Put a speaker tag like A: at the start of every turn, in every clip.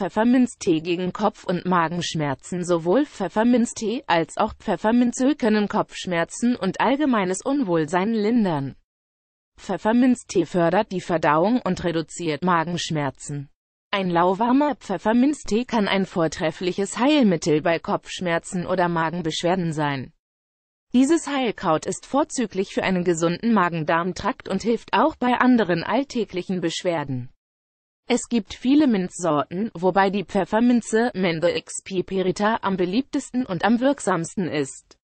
A: Pfefferminztee gegen Kopf- und Magenschmerzen. Sowohl Pfefferminztee als auch Pfefferminzöl können Kopfschmerzen und allgemeines Unwohlsein lindern. Pfefferminztee fördert die Verdauung und reduziert Magenschmerzen. Ein lauwarmer Pfefferminztee kann ein vortreffliches Heilmittel bei Kopfschmerzen oder Magenbeschwerden sein. Dieses Heilkraut ist vorzüglich für einen gesunden Magen-Darm-Trakt und hilft auch bei anderen alltäglichen Beschwerden. Es gibt viele Minzsorten, wobei die Pfefferminze Mende XP Perita am beliebtesten und am wirksamsten ist.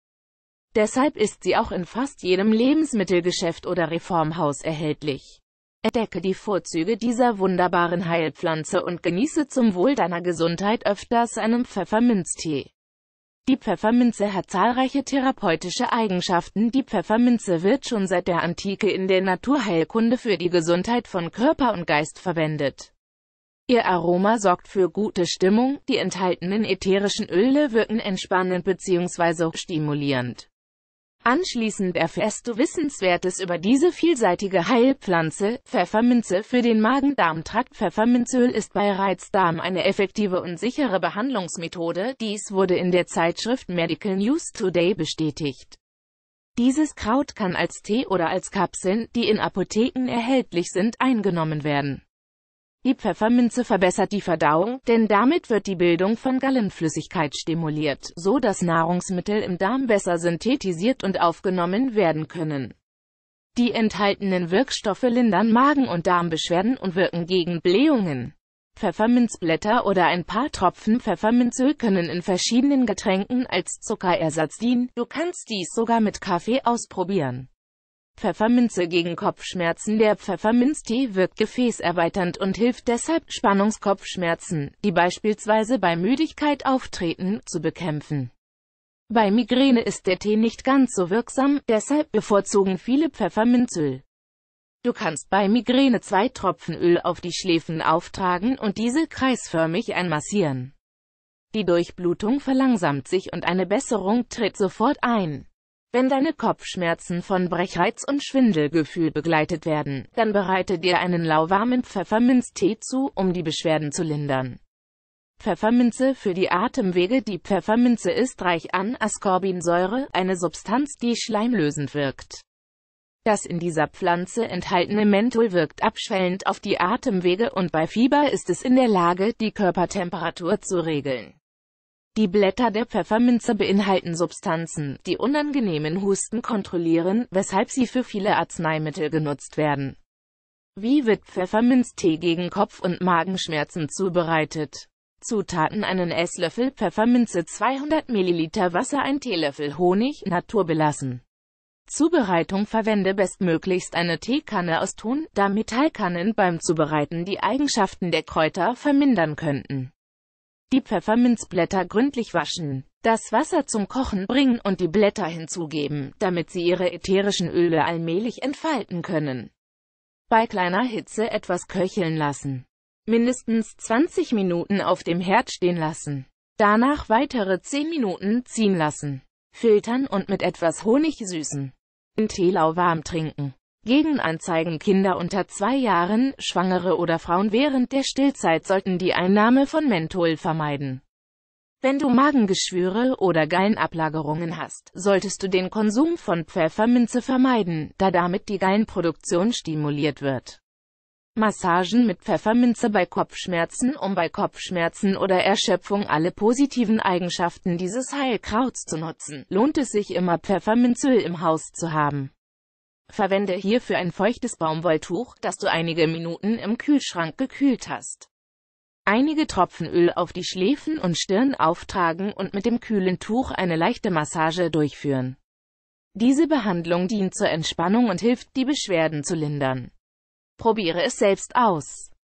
A: Deshalb ist sie auch in fast jedem Lebensmittelgeschäft oder Reformhaus erhältlich. Entdecke die Vorzüge dieser wunderbaren Heilpflanze und genieße zum Wohl deiner Gesundheit öfters einen Pfefferminztee. Die Pfefferminze hat zahlreiche therapeutische Eigenschaften. Die Pfefferminze wird schon seit der Antike in der Naturheilkunde für die Gesundheit von Körper und Geist verwendet. Ihr Aroma sorgt für gute Stimmung, die enthaltenen ätherischen Öle wirken entspannend bzw. stimulierend. Anschließend erfährst du Wissenswertes über diese vielseitige Heilpflanze, Pfefferminze für den Magen-Darm-Trakt. Pfefferminzöl ist bei Reizdarm eine effektive und sichere Behandlungsmethode, dies wurde in der Zeitschrift Medical News Today bestätigt. Dieses Kraut kann als Tee oder als Kapseln, die in Apotheken erhältlich sind, eingenommen werden. Die Pfefferminze verbessert die Verdauung, denn damit wird die Bildung von Gallenflüssigkeit stimuliert, so dass Nahrungsmittel im Darm besser synthetisiert und aufgenommen werden können. Die enthaltenen Wirkstoffe lindern Magen- und Darmbeschwerden und wirken gegen Blähungen. Pfefferminzblätter oder ein paar Tropfen Pfefferminzöl können in verschiedenen Getränken als Zuckerersatz dienen. Du kannst dies sogar mit Kaffee ausprobieren. Pfefferminze gegen Kopfschmerzen Der Pfefferminztee wirkt gefäßerweiternd und hilft deshalb, Spannungskopfschmerzen, die beispielsweise bei Müdigkeit auftreten, zu bekämpfen. Bei Migräne ist der Tee nicht ganz so wirksam, deshalb bevorzugen viele Pfefferminzöl. Du kannst bei Migräne zwei Tropfen Öl auf die Schläfen auftragen und diese kreisförmig einmassieren. Die Durchblutung verlangsamt sich und eine Besserung tritt sofort ein. Wenn deine Kopfschmerzen von Brechreiz und Schwindelgefühl begleitet werden, dann bereite dir einen lauwarmen Pfefferminztee zu, um die Beschwerden zu lindern. Pfefferminze für die Atemwege Die Pfefferminze ist reich an Ascorbinsäure, eine Substanz, die schleimlösend wirkt. Das in dieser Pflanze enthaltene Menthol wirkt abschwellend auf die Atemwege und bei Fieber ist es in der Lage, die Körpertemperatur zu regeln. Die Blätter der Pfefferminze beinhalten Substanzen, die unangenehmen Husten kontrollieren, weshalb sie für viele Arzneimittel genutzt werden. Wie wird Pfefferminztee gegen Kopf- und Magenschmerzen zubereitet? Zutaten einen Esslöffel Pfefferminze 200 ml Wasser ein Teelöffel Honig, naturbelassen. Zubereitung Verwende bestmöglichst eine Teekanne aus Ton, da Metallkannen beim Zubereiten die Eigenschaften der Kräuter vermindern könnten. Die Pfefferminzblätter gründlich waschen, das Wasser zum Kochen bringen und die Blätter hinzugeben, damit sie ihre ätherischen Öle allmählich entfalten können. Bei kleiner Hitze etwas köcheln lassen. Mindestens 20 Minuten auf dem Herd stehen lassen. Danach weitere 10 Minuten ziehen lassen. Filtern und mit etwas Honig süßen. In Teelau warm trinken. Gegenanzeigen Kinder unter zwei Jahren, Schwangere oder Frauen während der Stillzeit sollten die Einnahme von Menthol vermeiden. Wenn du Magengeschwüre oder Gallenablagerungen hast, solltest du den Konsum von Pfefferminze vermeiden, da damit die Gallenproduktion stimuliert wird. Massagen mit Pfefferminze bei Kopfschmerzen, um bei Kopfschmerzen oder Erschöpfung alle positiven Eigenschaften dieses Heilkrauts zu nutzen, lohnt es sich immer Pfefferminzöl im Haus zu haben. Verwende hierfür ein feuchtes Baumwolltuch, das du einige Minuten im Kühlschrank gekühlt hast. Einige Tropfen Öl auf die Schläfen und Stirn auftragen und mit dem kühlen Tuch eine leichte Massage durchführen. Diese Behandlung dient zur Entspannung und hilft, die Beschwerden zu lindern. Probiere es selbst aus.